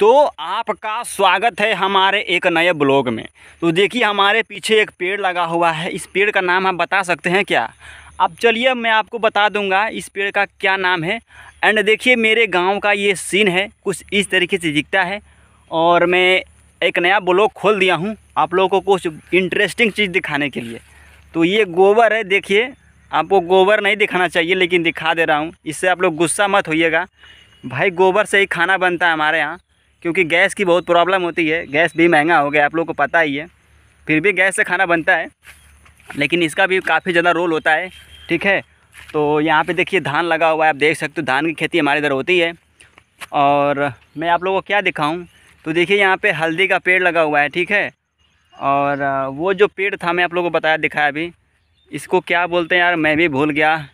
तो आपका स्वागत है हमारे एक नए ब्लॉग में तो देखिए हमारे पीछे एक पेड़ लगा हुआ है इस पेड़ का नाम आप बता सकते हैं क्या अब चलिए मैं आपको बता दूंगा इस पेड़ का क्या नाम है एंड देखिए मेरे गांव का ये सीन है कुछ इस तरीके से दिखता है और मैं एक नया ब्लॉग खोल दिया हूँ आप लोगों को कुछ इंटरेस्टिंग चीज़ दिखाने के लिए तो ये गोबर है देखिए आपको गोबर नहीं दिखाना चाहिए लेकिन दिखा दे रहा हूँ इससे आप लोग गुस्सा मत होइएगा भाई गोबर से ही खाना बनता है हमारे यहाँ क्योंकि गैस की बहुत प्रॉब्लम होती है गैस भी महंगा हो गया आप लोग को पता ही है फिर भी गैस से खाना बनता है लेकिन इसका भी काफ़ी ज़्यादा रोल होता है ठीक है तो यहाँ पे देखिए धान लगा हुआ है आप देख सकते हो धान की खेती हमारे इधर होती है और मैं आप लोगों को क्या दिखाऊँ तो देखिए यहाँ पे हल्दी का पेड़ लगा हुआ है ठीक है और वो जो पेड़ था मैं आप लोगों को बताया दिखाया अभी इसको क्या बोलते हैं यार मैं भी भूल गया